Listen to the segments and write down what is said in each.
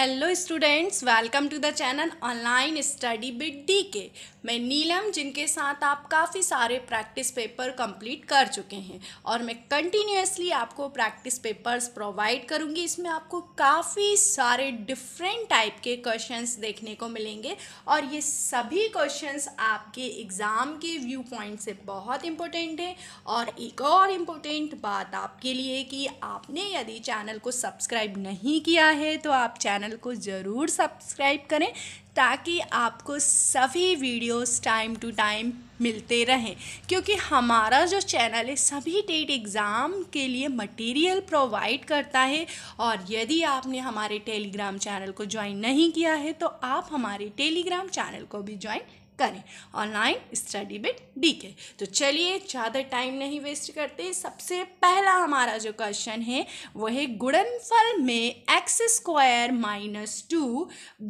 hello students welcome to the channel online study बिट डी के मैं नीलम जिनके साथ आप काफ़ी सारे प्रैक्टिस पेपर कंप्लीट कर चुके हैं और मैं कंटिन्यूसली आपको प्रैक्टिस पेपर्स प्रोवाइड करूंगी इसमें आपको काफ़ी सारे डिफरेंट टाइप के क्वेश्चंस देखने को मिलेंगे और ये सभी क्वेश्चंस आपके एग्ज़ाम के व्यू पॉइंट से बहुत इंपॉर्टेंट हैं और एक और इम्पोर्टेंट बात आपके लिए कि आपने यदि चैनल को सब्सक्राइब नहीं किया है तो आप चैनल चैनल को ज़रूर सब्सक्राइब करें ताकि आपको सभी वीडियोस टाइम टू टाइम मिलते रहें क्योंकि हमारा जो चैनल है सभी टेट एग्ज़ाम के लिए मटेरियल प्रोवाइड करता है और यदि आपने हमारे टेलीग्राम चैनल को ज्वाइन नहीं किया है तो आप हमारे टेलीग्राम चैनल को भी ज्वाइन करें ऑनलाइन स्टडी बिट डी के तो चलिए ज़्यादा टाइम नहीं वेस्ट करते सबसे पहला हमारा जो क्वेश्चन है वो है गुणनफल में x square minus two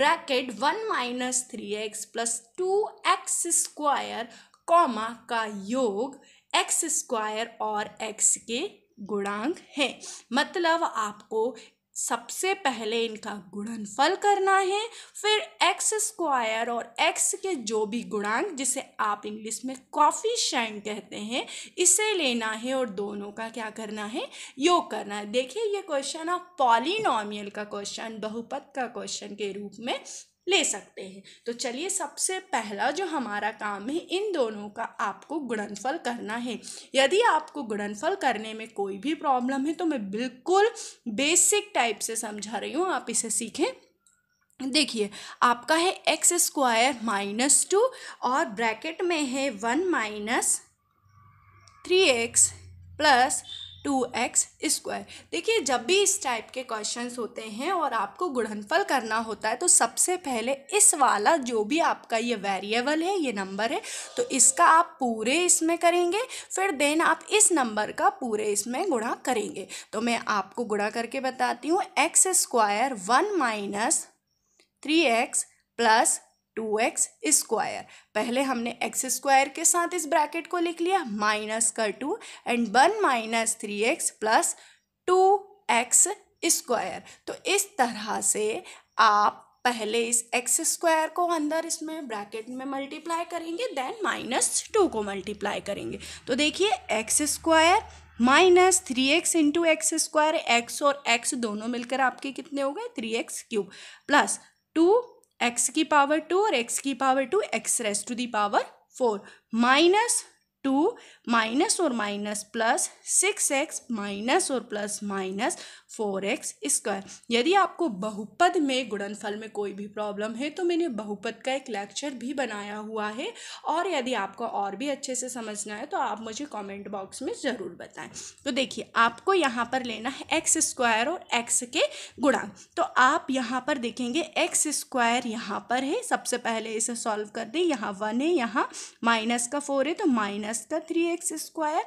bracket one minus three x plus two x square comma का योग एक्स स्क्वायर और एक्स के गुणांक हैं मतलब आपको सबसे पहले इनका गुणनफल करना है फिर एक्स स्क्वायर और एक्स के जो भी गुणांक जिसे आप इंग्लिश में कॉफी शाइन कहते हैं इसे लेना है और दोनों का क्या करना है योग करना है देखिए ये क्वेश्चन आप पॉलिनॉमियल का क्वेश्चन बहुपद का क्वेश्चन के रूप में ले सकते हैं तो चलिए सबसे पहला जो हमारा काम है इन दोनों का आपको गुणनफल करना है यदि आपको गुणनफल करने में कोई भी प्रॉब्लम है तो मैं बिल्कुल बेसिक टाइप से समझा रही हूँ आप इसे सीखें देखिए आपका है एक्स स्क्वायर माइनस टू और ब्रैकेट में है one minus three x plus two x square देखिए जब भी इस टाइप के क्वेश्चंस होते हैं और आपको गुणनफल करना होता है तो सबसे पहले इस वाला जो भी आपका ये वेरिएबल है ये नंबर है तो इसका आप पूरे इसमें करेंगे फिर देन आप इस नंबर का पूरे इसमें गुणा करेंगे तो मैं आपको गुणा करके बताती हूँ x square one minus three x plus two x square पहले हमने एक्स स्क्वायर के साथ इस ब्रैकेट को लिख लिया माइनस का two and one minus three x plus two x square तो इस तरह से आप पहले इस एक्स स्क्वायर को अंदर इसमें ब्रैकेट में मल्टीप्लाई करेंगे देन माइनस टू को मल्टीप्लाई करेंगे तो देखिए x square minus three x into x square x और एक्स दोनों मिलकर आपके कितने हो गए three x cube plus two x की पावर टू और एक्स की power two x raise to the power four minus two minus और minus plus six x minus और plus minus four x square यदि आपको बहुपद में गुणनफल में कोई भी प्रॉब्लम है तो मैंने बहुपद का एक लेक्चर भी बनाया हुआ है और यदि आपको और भी अच्छे से समझना है तो आप मुझे कमेंट बॉक्स में ज़रूर बताएं तो देखिए आपको यहाँ पर लेना है एक्स स्क्वायर और एक्स के गुणांक तो आप यहाँ पर देखेंगे एक्स स्क्वायर यहाँ पर है सबसे पहले इसे सॉल्व कर दें यहाँ वन है यहाँ माइनस का फोर है तो माइनस का थ्री एक्स स्क्वायर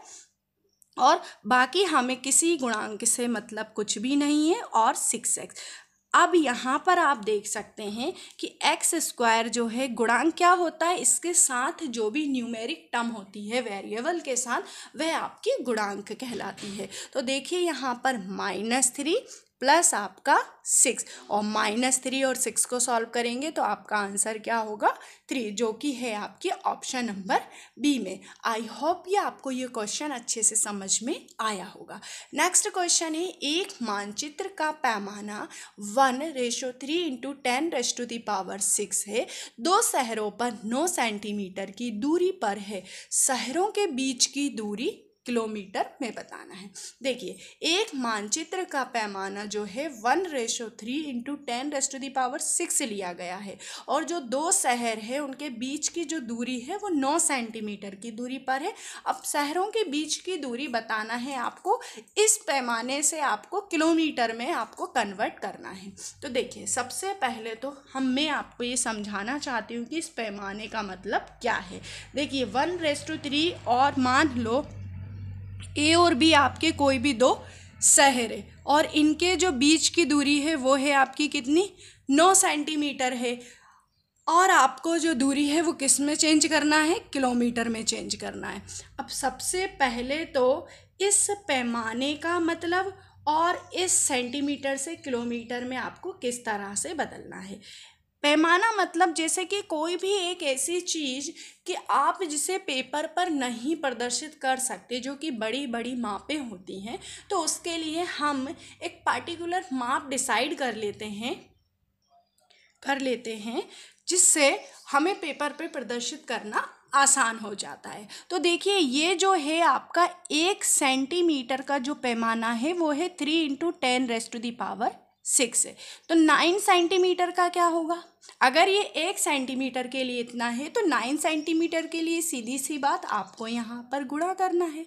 और बाकी हमें किसी गुणांक से मतलब कुछ भी नहीं है और सिक्स एक्स अब यहाँ पर आप देख सकते हैं कि एक्स स्क्वायर जो है गुणांक क्या होता है इसके साथ जो भी न्यूमेरिक टर्म होती है वेरिएबल के साथ वह आपकी गुणांक कहलाती है तो देखिए यहाँ पर माइनस थ्री प्लस आपका सिक्स और माइनस थ्री और सिक्स को सॉल्व करेंगे तो आपका आंसर क्या होगा थ्री जो कि है आपके ऑप्शन नंबर बी में आई होप ये आपको ये क्वेश्चन अच्छे से समझ में आया होगा नेक्स्ट क्वेश्चन है एक मानचित्र का पैमाना one ratio three into ten raise to the power six है दो शहरों पर नौ सेंटीमीटर की दूरी पर है शहरों के बीच की दूरी किलोमीटर में बताना है देखिए एक मानचित्र का पैमाना जो है one ratio three into ten raise to the power six लिया गया है और जो दो शहर है उनके बीच की जो दूरी है वो नौ सेंटीमीटर की दूरी पर है अब शहरों के बीच की दूरी बताना है आपको इस पैमाने से आपको किलोमीटर में आपको कन्वर्ट करना है तो देखिए सबसे पहले तो हम मैं आपको ये समझाना चाहती हूँ कि इस पैमाने का मतलब क्या है देखिए वन रेस टू थ्री और मान लो ए और बी आपके कोई भी दो सहरे और इनके जो बीच की दूरी है वो है आपकी कितनी नौ सेंटीमीटर है और आपको जो दूरी है वो किस में चेंज करना है किलोमीटर में चेंज करना है अब सबसे पहले तो इस पैमाने का मतलब और इस सेंटीमीटर से किलोमीटर में आपको किस तरह से बदलना है पैमाना मतलब जैसे कि कोई भी एक ऐसी चीज़ कि आप जिसे पेपर पर नहीं प्रदर्शित कर सकते जो कि बड़ी बड़ी मापें होती हैं तो उसके लिए हम एक पार्टिकुलर माप डिसाइड कर लेते हैं कर लेते हैं जिससे हमें पेपर पे प्रदर्शित करना आसान हो जाता है तो देखिए ये जो है आपका एक सेंटीमीटर का जो पैमाना है वो है three into ten raise to the power six है तो नाइन सेंटीमीटर का क्या होगा अगर ये एक सेंटीमीटर के लिए इतना है तो नाइन सेंटीमीटर के लिए सीधी सी बात आपको यहाँ पर गुणा करना है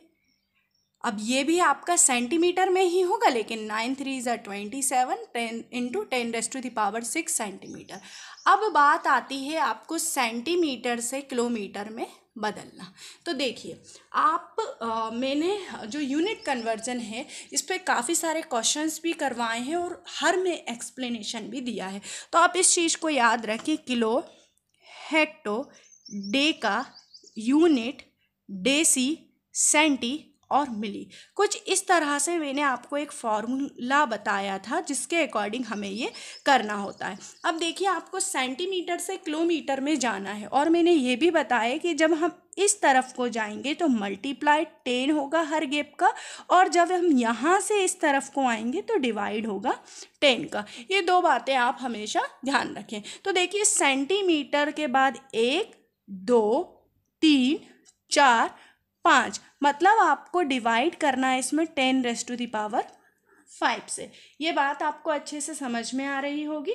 अब ये भी आपका सेंटीमीटर में ही होगा लेकिन नाइन थ्री ज़ा twenty seven ten into ten raise to the power six centimetre अब बात आती है आपको सेंटीमीटर से किलोमीटर में बदलना तो देखिए आप आ, मैंने जो यूनिट कन्वर्जन है इस पर काफ़ी सारे क्वेश्चंस भी करवाए हैं और हर में एक्सप्लेनेशन भी दिया है तो आप इस चीज़ को याद रखें किलो हेक्टो डे का यूनिट डेसी सेंटी और मिली कुछ इस तरह से मैंने आपको एक फॉर्मूला बताया था जिसके अकॉर्डिंग हमें ये करना होता है अब देखिए आपको सेंटीमीटर से किलोमीटर में जाना है और मैंने ये भी बताया कि जब हम इस तरफ को जाएंगे तो मल्टीप्लाई टेन होगा हर गेप का और जब हम यहाँ से इस तरफ को आएंगे तो डिवाइड होगा टेन का ये दो बातें आप हमेशा ध्यान रखें तो देखिए सेंटीमीटर के बाद एक दो तीन चार पाँच मतलब आपको डिवाइड करना है इसमें ten raise to the power five से ये बात आपको अच्छे से समझ में आ रही होगी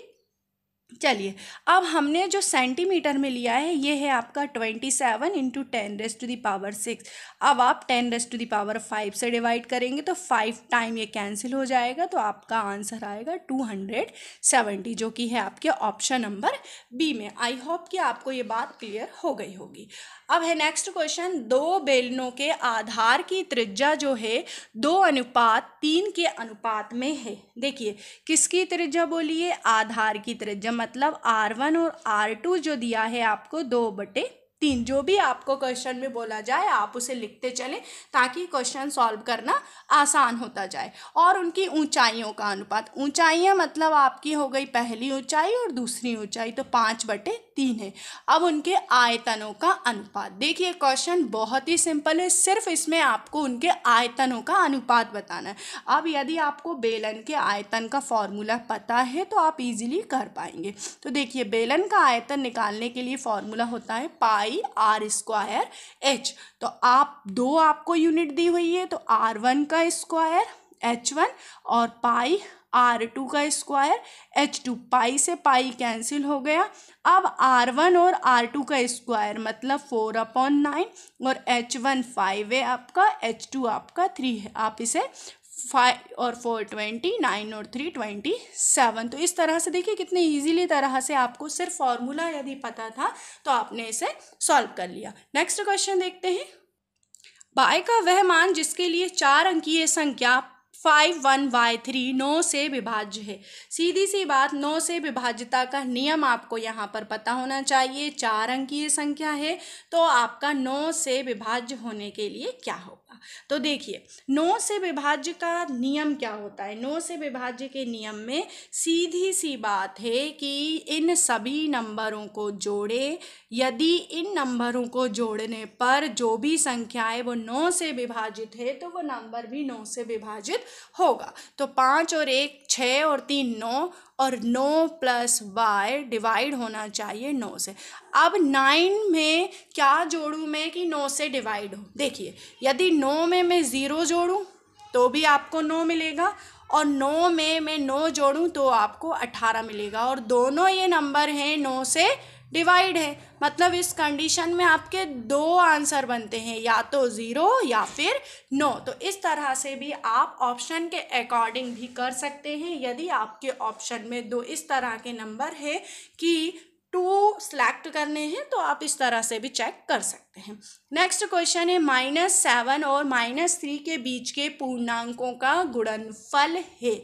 चलिए अब हमने जो सेंटीमीटर में लिया है ये है आपका twenty seven into ten raise to the power six अब आप ten raise to the power five से डिवाइड करेंगे तो फाइव टाइम ये कैंसिल हो जाएगा तो आपका आंसर आएगा टू हंड्रेड सेवेंटी जो कि है आपके ऑप्शन नंबर बी में आई होप कि आपको ये बात क्लियर हो गई होगी अब है नेक्स्ट क्वेश्चन दो बेलनों के आधार की त्रिज्या जो है दो अनुपात तीन के अनुपात में है देखिए किसकी त्रिज्या बोलिए आधार की त्रिज्या मतलब आर वन और आर टू जो दिया है आपको दो बटे तीन जो भी आपको क्वेश्चन में बोला जाए आप उसे लिखते चलें ताकि क्वेश्चन सॉल्व करना आसान होता जाए और उनकी ऊंचाइयों का अनुपात ऊंचाइयां मतलब आपकी हो गई पहली ऊंचाई और दूसरी ऊंचाई तो पाँच बटे तीन है अब उनके आयतनों का अनुपात देखिए क्वेश्चन बहुत ही सिंपल है सिर्फ इसमें आपको उनके आयतनों का अनुपात बताना है अब यदि आपको बेलन के आयतन का फॉर्मूला पता है तो आप इजीली कर पाएंगे तो देखिए बेलन का आयतन निकालने के लिए फॉर्मूला होता है pi by r square h तो आप दो आपको यूनिट दी हुई है तो आर वन का स्क्वायर एच वन और पाई आर टू का स्क्वायर एच टू पाई से पाई कैंसिल हो गया अब आर वन और आर टू का स्क्वायर मतलब फोर अपॉन नाइन और एच वन फाइव है आपका एच टू आपका थ्री है आप इसे फाइव और फोर ट्वेंटी नाइन और थ्री ट्वेंटी सेवन तो इस तरह से देखिए कितने इजीली तरह से आपको सिर्फ फॉर्मूला यदि पता था तो आपने इसे सॉल्व कर लिया नेक्स्ट क्वेश्चन देखते हैं बाय का वह मान जिसके लिए चार अंकीय संख्या फाइव वन वाई थ्री नौ से विभाज्य है सीधी सी बात नौ से विभाज्यता का नियम आपको यहाँ पर पता होना चाहिए चार अंकीय संख्या है तो आपका नौ से विभाज्य होने के लिए क्या होगा तो देखिए नौ से विभाज्य का नियम क्या होता है नौ से विभाज्य के नियम में सीधी सी बात है कि इन सभी नंबरों को जोड़े यदि इन नंबरों को जोड़ने पर जो भी संख्या है वो नौ से विभाजित है तो वो नंबर भी नौ से विभाजित होगा तो पाँच और एक छः और तीन नौ और नौ प्लस वाई डिवाइड होना चाहिए नौ से अब नाइन में क्या जोड़ूँ मैं कि नौ से डिवाइड हो देखिए यदि नौ में मैं ज़ीरो जोड़ूँ तो भी आपको नौ मिलेगा और नौ में मैं नौ जोड़ूँ तो आपको अट्ठारह मिलेगा और दोनों ये नंबर हैं नौ से डिवाइड है मतलब इस कंडीशन में आपके दो आंसर बनते हैं या तो ज़ीरो या फिर नो तो इस तरह से भी आप ऑप्शन के अकॉर्डिंग भी कर सकते हैं यदि आपके ऑप्शन में दो इस तरह के नंबर है कि टू सेलेक्ट करने हैं तो आप इस तरह से भी चेक कर सकते हैं नेक्स्ट क्वेश्चन है माइनस सेवन और माइनस थ्री के बीच के पूर्णांकों का गुणनफल है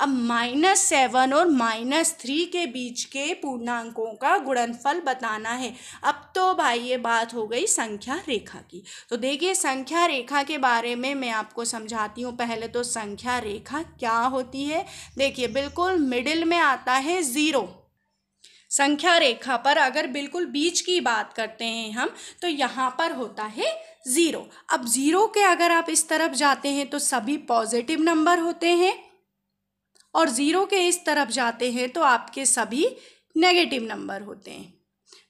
अब माइनस सेवन और माइनस थ्री के बीच के पूर्णांकों का गुणनफल बताना है अब तो भाई ये बात हो गई संख्या रेखा की तो देखिए संख्या रेखा के बारे में मैं आपको समझाती हूँ पहले तो संख्या रेखा क्या होती है देखिए बिल्कुल मिडिल में आता है ज़ीरो संख्या रेखा पर अगर बिल्कुल बीच की बात करते हैं हम तो यहाँ पर होता है ज़ीरो अब ज़ीरो के अगर आप इस तरफ जाते हैं तो सभी पॉजिटिव नंबर होते हैं और ज़ीरो के इस तरफ जाते हैं तो आपके सभी नेगेटिव नंबर होते हैं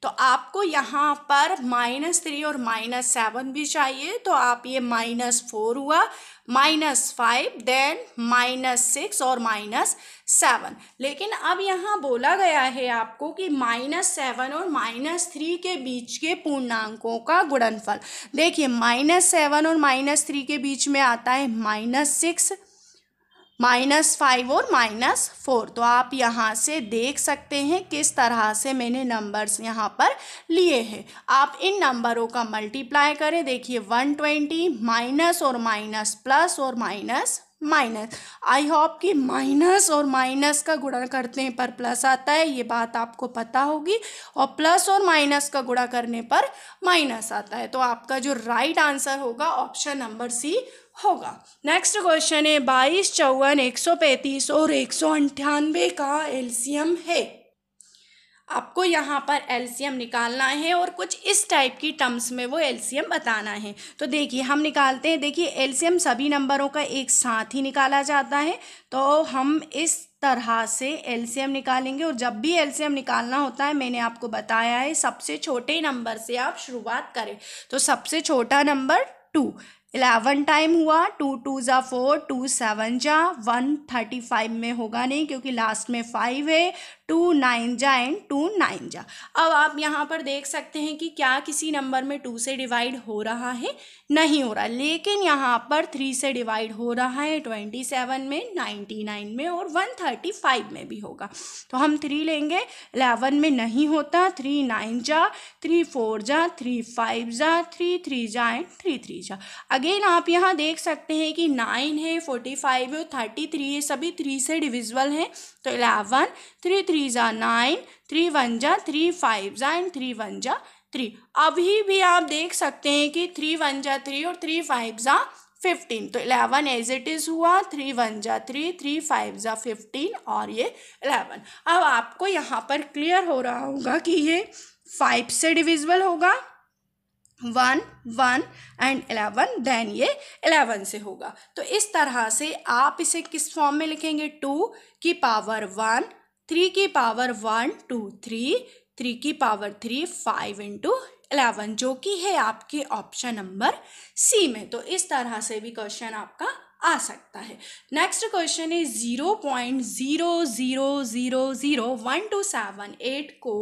तो आपको यहाँ पर माइनस थ्री और माइनस सेवन भी चाहिए तो आप ये माइनस फोर हुआ minus five then minus six और माइनस सेवन लेकिन अब यहाँ बोला गया है आपको कि माइनस सेवन और माइनस थ्री के बीच के पूर्णांकों का गुणनफल देखिए माइनस सेवन और माइनस थ्री के बीच में आता है माइनस सिक्स माइनस फाइव और माइनस फोर तो आप यहाँ से देख सकते हैं किस तरह से मैंने नंबर्स यहाँ पर लिए हैं आप इन नंबरों का मल्टीप्लाई करें देखिए वन ट्वेंटी माइनस और माइनस प्लस और माइनस माइनस आई होप कि माइनस और माइनस का गुणा करते हैं पर प्लस आता है ये बात आपको पता होगी और प्लस और माइनस का गुणा करने पर माइनस आता है तो आपका जो राइट आंसर होगा ऑप्शन नंबर सी होगा नेक्स्ट क्वेश्चन है बाईस चौवन एक सौ पैंतीस और एक सौ अंठानवे का एल्सियम है आपको यहाँ पर एल्सियम निकालना है और कुछ इस टाइप की टर्म्स में वो एल्सियम बताना है तो देखिए हम निकालते हैं देखिए एल्सियम सभी नंबरों का एक साथ ही निकाला जाता है तो हम इस तरह से एल्सियम निकालेंगे और जब भी एल्सियम निकालना होता है मैंने आपको बताया है सबसे छोटे नंबर से आप शुरुआत करें तो सबसे छोटा नंबर टू इलेवन टाइम हुआ टू टू ज़ा फोर टू सेवन जा वन थर्टी फाइव में होगा नहीं क्योंकि लास्ट में फाइव है टू नाइन जा एंड टू नाइन जा अब आप यहाँ पर देख सकते हैं कि क्या किसी नंबर में टू से डिवाइड हो रहा है नहीं हो रहा लेकिन यहाँ पर थ्री से डिवाइड हो रहा है ट्वेंटी सेवन में नाइन्टी नाइन में और वन थर्टी फाइव में भी होगा तो हम थ्री लेंगे एलेवन में नहीं होता थ्री नाइन जा थ्री फोर जा थ्री फाइव जा थ्री थ्री जा एंड थ्री थ्री जा अगेन आप यहाँ देख सकते हैं कि नाइन है फोर्टी फाइव है और थर्टी थ्री है सभी थ्री से डिविजल हैं तो एलेवन थ्री थ्री ज़ा नाइन थ्री वन जा थ्री फाइव ज़ा एंड थ्री वन जा थ्री अभी भी आप देख सकते हैं कि थ्री वन जा थ्री और थ्री फाइव ज़ा फिफ्टीन तो इलेवन एज इट इज़ हुआ थ्री वन जा थ्री थ्री फाइव ज़ा फिफ्टीन और ये इलेवन अब आपको यहाँ पर क्लियर हो रहा होगा कि ये फाइव से डिविजिबल होगा one one and eleven then ये एलेवन से होगा तो इस तरह से आप इसे किस फॉर्म में लिखेंगे टू की पावर वन थ्री की power one two three three की power three five into eleven जो कि है आपके ऑप्शन नंबर सी में तो इस तरह से भी क्वेश्चन आपका आ सकता है नेक्स्ट क्वेश्चन है zero point zero zero zero zero one two seven eight को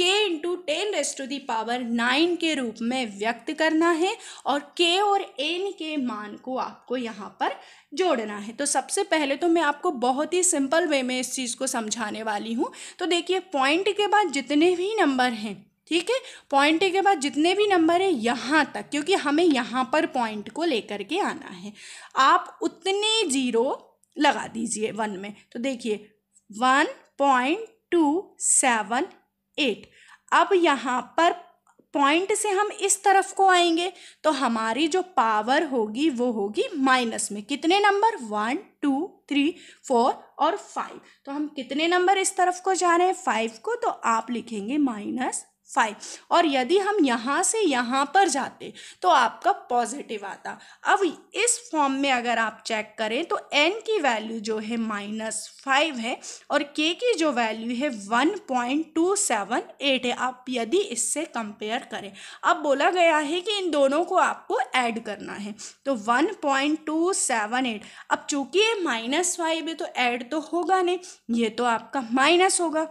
k into ten raise to the power nine के रूप में व्यक्त करना है और k और n के मान को आपको यहाँ पर जोड़ना है तो सबसे पहले तो मैं आपको बहुत ही सिंपल वे में इस चीज़ को समझाने वाली हूँ तो देखिए पॉइंट के बाद जितने भी नंबर हैं ठीक है पॉइंट के बाद जितने भी नंबर है यहाँ तक क्योंकि हमें यहाँ पर पॉइंट को लेकर के आना है आप उतने जीरो लगा दीजिए वन में तो देखिए one point two seven eight अब यहाँ पर पॉइंट से हम इस तरफ को आएंगे तो हमारी जो पावर होगी वो होगी माइनस में कितने number one two three four और फाइव तो हम कितने नंबर इस तरफ को जा रहे हैं फाइव को तो आप लिखेंगे माइनस फाइव और यदि हम यहाँ से यहाँ पर जाते तो आपका पॉजिटिव आता अब इस फॉर्म में अगर आप चेक करें तो एन की वैल्यू जो है माइनस फाइव है और के की जो वैल्यू है one point two seven eight है आप यदि इससे कंपेयर करें अब बोला गया है कि इन दोनों को आपको ऐड करना है तो one point two seven eight अब चूँकि ये माइनस फाइव है तो ऐड तो होगा नहीं ये तो आपका माइनस होगा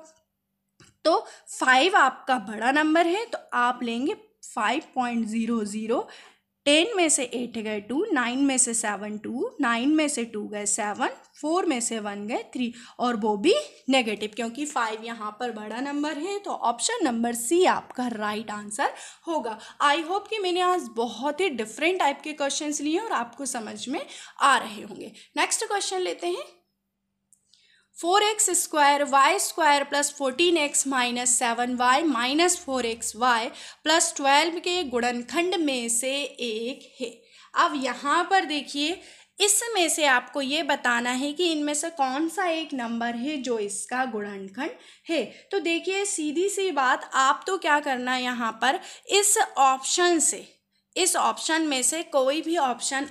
तो फाइव आपका बड़ा नंबर है तो आप लेंगे five point zero zero ten में से एट गए टू नाइन में से सेवन टू नाइन में से टू गए सेवन फोर में से वन गए थ्री और वो भी नेगेटिव क्योंकि फाइव यहाँ पर बड़ा नंबर है तो ऑप्शन नंबर सी आपका राइट आंसर होगा आई होप कि मैंने आज बहुत ही डिफरेंट टाइप के क्वेश्चंस लिए और आपको समझ में आ रहे होंगे नेक्स्ट क्वेश्चन लेते हैं four x square y square plus fourteen x minus seven y minus four x y plus twelve के गुणनखंड में से एक है अब यहाँ पर देखिए इसमें से आपको ये बताना है कि इनमें से कौन सा एक नंबर है जो इसका गुणनखंड है तो देखिए सीधी सी बात आप तो क्या करना यहाँ पर इस ऑप्शन से इस ऑप्शन में से कोई भी ऑप्शन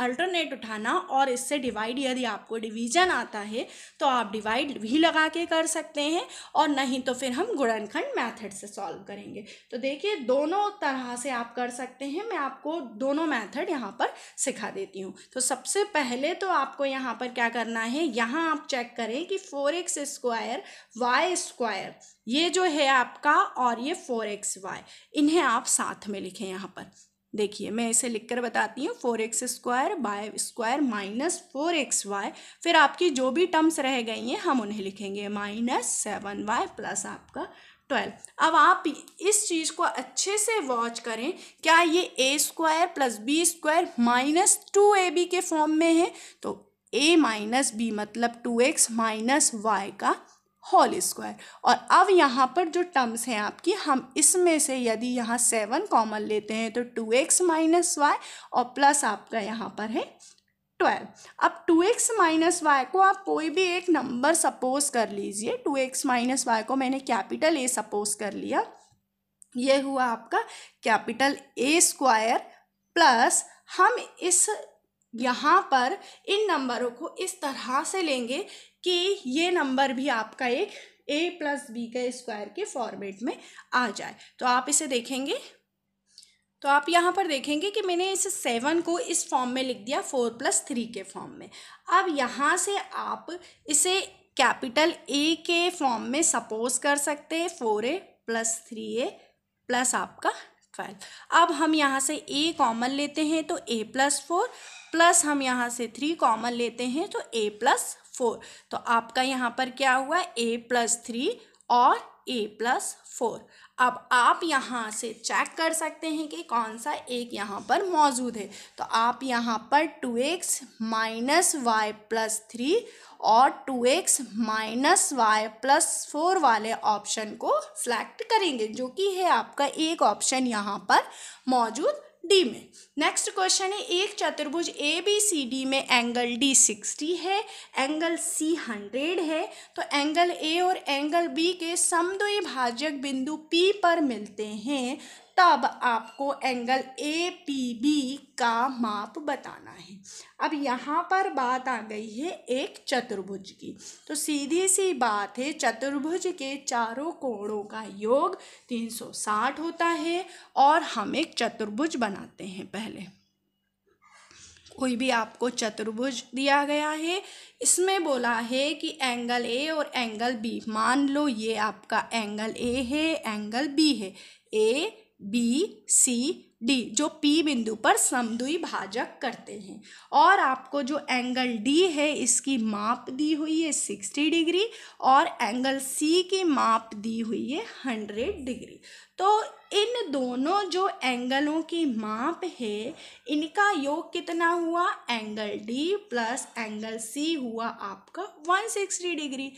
अल्टरनेट उठाना और इससे डिवाइड यदि आपको डिवीजन आता है तो आप डिवाइड भी लगा के कर सकते हैं और नहीं तो फिर हम गुणनखंड मेथड से सॉल्व करेंगे तो देखिए दोनों तरह से आप कर सकते हैं मैं आपको दोनों मेथड यहाँ पर सिखा देती हूँ तो सबसे पहले तो आपको यहाँ पर क्या करना है यहाँ आप चेक करें कि four x square y square ये जो है आपका और ये फोर एक्स वाई इन्हें आप साथ में लिखें यहाँ पर देखिए मैं इसे लिखकर बताती हूँ four x square y square minus four x y फिर आपकी जो भी टर्म्स रह गई हैं हम उन्हें लिखेंगे माइनस सेवन वाई प्लस आपका ट्वेल्व अब आप इस चीज़ को अच्छे से वॉच करें क्या ये a square plus b square minus two a b के फॉर्म में है तो ए माइनस बी मतलब टू एक्स माइनस वाई का होल स्क्वायर और अब यहाँ पर जो टर्म्स हैं आपकी हम इसमें से यदि यहाँ सेवन कॉमन लेते हैं तो टू एक्स माइनस वाई और प्लस आपका यहाँ पर है ट्वेल्व अब टू एक्स माइनस वाई को आप कोई भी एक नंबर सपोज कर लीजिए टू एक्स माइनस वाई को मैंने कैपिटल ए सपोज कर लिया ये हुआ आपका कैपिटल ए स्क्वायर प्लस हम इस यहाँ पर इन नंबरों को इस तरह से लेंगे कि ये नंबर भी आपका एक ए प्लस बी के स्क्वायर के फॉर्मेट में आ जाए तो आप इसे देखेंगे तो आप यहाँ पर देखेंगे कि मैंने इस सेवन को इस फॉर्म में लिख दिया फोर प्लस थ्री के फॉर्म में अब यहाँ से आप इसे कैपिटल ए के फॉर्म में सपोज कर सकते हैं four a plus three a plus आपका ट्वेल्व अब हम यहाँ से ए कॉमन लेते हैं तो ए प्लस फोर प्लस हम यहाँ से थ्री कॉमन लेते हैं तो ए प्लस फोर तो आपका यहाँ पर क्या हुआ ए प्लस थ्री और ए प्लस फोर अब आप यहाँ से चेक कर सकते हैं कि कौन सा एक यहाँ पर मौजूद है तो आप यहाँ पर two x minus y plus three और two x minus y plus four वाले ऑप्शन को सिलेक्ट करेंगे जो कि है आपका एक ऑप्शन यहाँ पर मौजूद डी में नेक्स्ट क्वेश्चन है एक चतुर्भुज ए बी सी डी में एंगल डी सिक्सटी है एंगल सी हंड्रेड है तो एंगल ए और एंगल बी के समद्विभाजक बिंदु पी पर मिलते हैं तब आपको एंगल ए पी बी का माप बताना है अब यहाँ पर बात आ गई है एक चतुर्भुज की तो सीधी सी बात है चतुर्भुज के चारों कोणों का योग 360 होता है और हम एक चतुर्भुज बनाते हैं पहले कोई भी आपको चतुर्भुज दिया गया है इसमें बोला है कि एंगल ए और एंगल बी मान लो ये आपका एंगल ए है एंगल बी है ए B, C, डी जो पी बिंदु पर समद्वी भाजक करते हैं और आपको जो एंगल डी है इसकी माप दी हुई है सिक्सटी डिग्री और एंगल सी की माप दी हुई है हंड्रेड डिग्री तो इन दोनों जो एंगलों की माप है इनका योग कितना हुआ angle D plus angle C हुआ आपका वन सिक्सटी डिग्री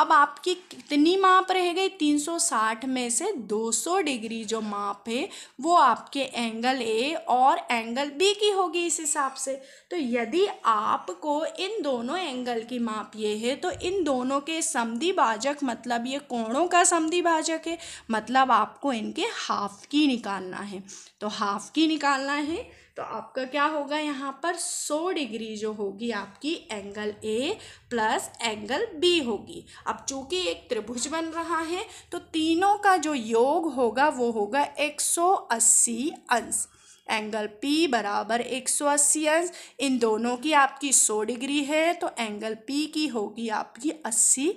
अब आपकी कितनी माप रह गई तीन सौ साठ में से दो सौ डिग्री जो माप है वो आपके एंगल ए और एंगल बी की होगी इस हिसाब से तो यदि आपको इन दोनों एंगल की माप ये है तो इन दोनों के समधि भाजक मतलब ये कोणों का समधि भाजक है मतलब आपको इनके हाफ की निकालना है तो हाफ की निकालना है तो आपका क्या होगा यहाँ पर सौ डिग्री जो होगी आपकी angle A plus angle B होगी अब चूंकि एक त्रिभुज बन रहा है तो तीनों का जो योग होगा वो होगा एक सौ अस्सी अंश एंगल पी बराबर एक सौ अस्सी अंश इन दोनों की आपकी सौ डिग्री है तो एंगल पी की होगी आपकी अस्सी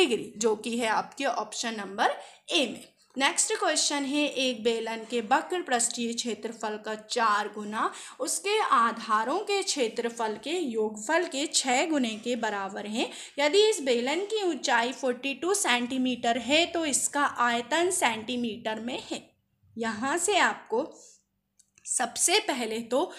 डिग्री जो कि है आपके ऑप्शन नंबर ए में नेक्स्ट क्वेश्चन है एक बेलन के वक्र पृष्ठीय क्षेत्रफल का चार गुना उसके आधारों के क्षेत्रफल के योगफल के छः गुने के बराबर हैं यदि इस बेलन की ऊंचाई 42 सेंटीमीटर है तो इसका आयतन सेंटीमीटर में है यहाँ से आपको सबसे पहले तो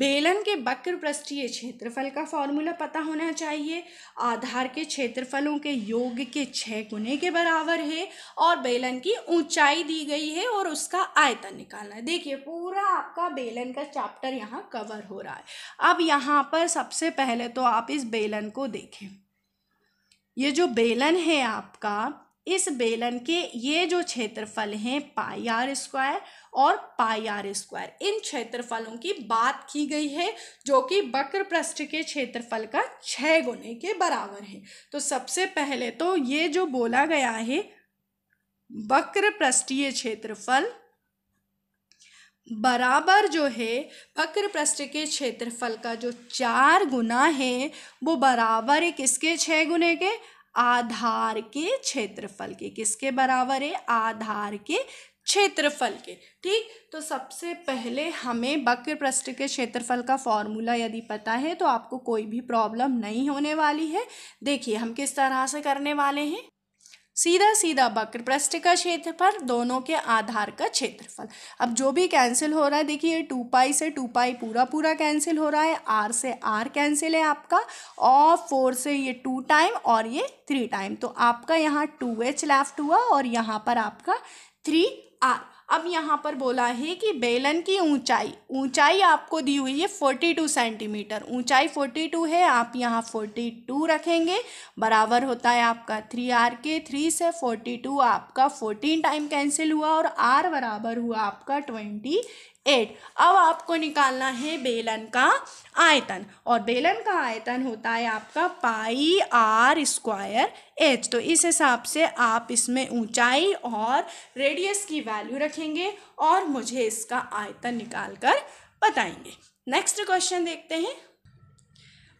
बेलन के वक्र पृष्ठीय क्षेत्रफल का फॉर्मूला पता होना चाहिए आधार के क्षेत्रफलों के योग के छः गुने के बराबर है और बेलन की ऊंचाई दी गई है और उसका आयतन निकालना है देखिए पूरा आपका बेलन का चैप्टर यहाँ कवर हो रहा है अब यहाँ पर सबसे पहले तो आप इस बेलन को देखें ये जो बेलन है आपका इस बेलन के ये जो क्षेत्रफल हैं पाई आर स्क्वायर और पाई आर स्क्वायर इन क्षेत्रफलों की बात की गई है जो कि वक्र पृष्ठ के क्षेत्रफल का छः गुने के बराबर है तो सबसे पहले तो ये जो बोला गया है वक्र पृष्ठीय क्षेत्रफल बराबर जो है वक्र पृष्ठ के क्षेत्रफल का जो चार गुना है वो बराबर है किसके छः गुने के आधार के क्षेत्रफल के किसके बराबर है आधार के क्षेत्रफल के ठीक तो सबसे पहले हमें वक्र पृष्ठ के क्षेत्रफल का फॉर्मूला यदि पता है तो आपको कोई भी प्रॉब्लम नहीं होने वाली है देखिए हम किस तरह से करने वाले हैं सीधा सीधा वक्र पृष्ठ का क्षेत्रफल दोनों के आधार का क्षेत्रफल अब जो भी कैंसिल हो रहा है देखिए टू पाई से टू पाई पूरा पूरा कैंसिल हो रहा है आर से आर कैंसिल है आपका और फोर से ये टू टाइम और ये थ्री टाइम तो आपका यहाँ टू एच लेफ्ट हुआ और यहाँ पर आपका थ्री आर अब यहाँ पर बोला है कि बेलन की ऊंचाई ऊंचाई आपको दी हुई है फोर्टी टू सेंटीमीटर ऊंचाई फोर्टी टू है आप यहाँ फोर्टी टू रखेंगे बराबर होता है आपका थ्री आर के थ्री से फोर्टी टू आपका फोर्टीन टाइम कैंसिल हुआ और आर बराबर हुआ आपका ट्वेंटी एट अब आपको निकालना है बेलन का आयतन और बेलन का आयतन होता है आपका पाई आर स्क्वायर एच तो इस हिसाब से आप इसमें ऊंचाई और रेडियस की वैल्यू रखेंगे और मुझे इसका आयतन निकाल कर बताएंगे नेक्स्ट क्वेश्चन देखते हैं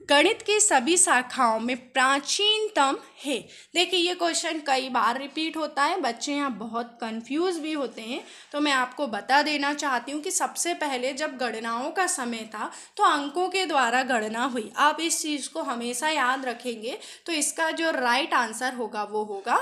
गणित की सभी शाखाओं में प्राचीनतम है देखिए ये क्वेश्चन कई बार रिपीट होता है बच्चे यहाँ बहुत कंफ्यूज भी होते हैं तो मैं आपको बता देना चाहती हूँ कि सबसे पहले जब गणनाओं का समय था तो अंकों के द्वारा गणना हुई आप इस चीज़ को हमेशा याद रखेंगे तो इसका जो राइट आंसर होगा वो होगा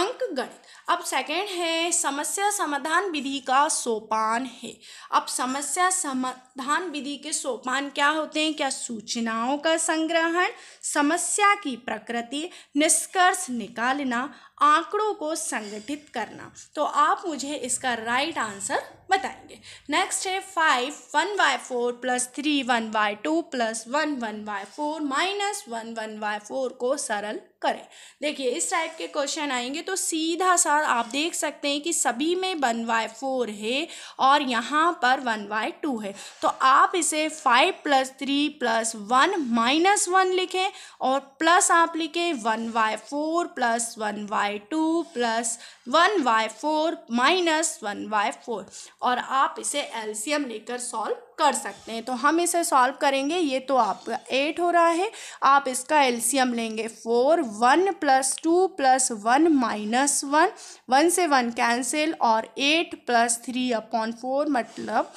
अंक गणित अब सेकेंड है समस्या समाधान विधि का सोपान है अब समस्या समाधान विधि के सोपान क्या होते हैं क्या सूचनाओं का संग्रहण समस्या की प्रकृति निस् निष्कर्ष निकालना आंकड़ों को संगठित करना तो आप मुझे इसका राइट आंसर बताएंगे नेक्स्ट है five one by four plus three one by two plus one one by four minus one one by four को सरल करें देखिए इस टाइप के क्वेश्चन आएंगे तो सीधा सा आप देख सकते हैं कि सभी में वन बाय फोर है और यहाँ पर वन बाय टू है तो आप इसे five plus three plus one minus one लिखें और प्लस आप लिखें one by four plus one by Y two plus one Y four minus one Y four और आप इसे एलसीएम लेकर सॉल्व कर सकते हैं तो हम इसे सॉल्व करेंगे ये तो आपका एट हो रहा है आप इसका एलसीएम लेंगे four one plus two plus one minus one one से वन कैंसिल और eight plus three upon four मतलब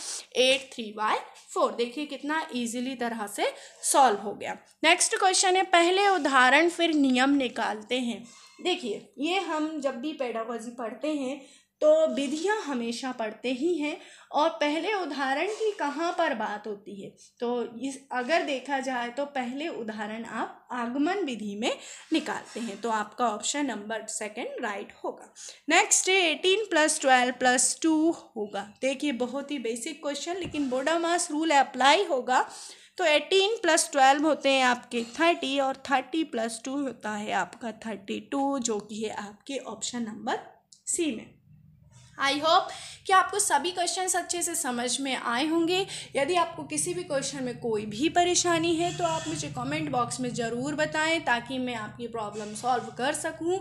एट थ्री बाय फोर देखिए कितना इजीली तरह से सॉल्व हो गया नेक्स्ट क्वेश्चन है पहले उदाहरण फिर नियम निकालते हैं देखिए ये हम जब भी पेडागोजी पढ़ते हैं तो विधियाँ हमेशा पढ़ते ही हैं और पहले उदाहरण की कहाँ पर बात होती है तो इस अगर देखा जाए तो पहले उदाहरण आप आगमन विधि में निकालते हैं तो आपका ऑप्शन नंबर सेकंड राइट होगा नेक्स्ट है eighteen plus twelve plus two होगा देखिए बहुत ही बेसिक क्वेश्चन लेकिन बोडामास रूल अप्लाई होगा तो एटीन प्लस ट्वेल्व होते हैं आपके थर्टी और थर्टी प्लस टू होता है आपका थर्टी टू जो कि है आपके ऑप्शन नंबर सी में आई होप कि आपको सभी क्वेश्चन अच्छे से समझ में आए होंगे यदि आपको किसी भी क्वेश्चन में कोई भी परेशानी है तो आप मुझे कमेंट बॉक्स में ज़रूर बताएं ताकि मैं आपकी प्रॉब्लम सॉल्व कर सकूं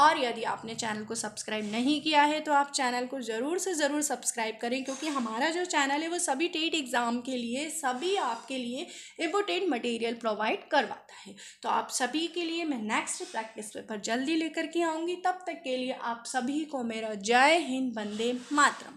और यदि आपने चैनल को सब्सक्राइब नहीं किया है तो आप चैनल को ज़रूर से ज़रूर सब्सक्राइब करें क्योंकि हमारा जो चैनल है वो सभी टेट एग्ज़ाम के लिए सभी आपके लिए इम्पोर्टेंट मटेरियल प्रोवाइड करवाता है तो आप सभी के लिए मैं नेक्स्ट प्रैक्टिस पेपर जल्दी लेकर के आऊँगी तब तक के लिए आप सभी को मेरा जय हिंद वंदे मातरम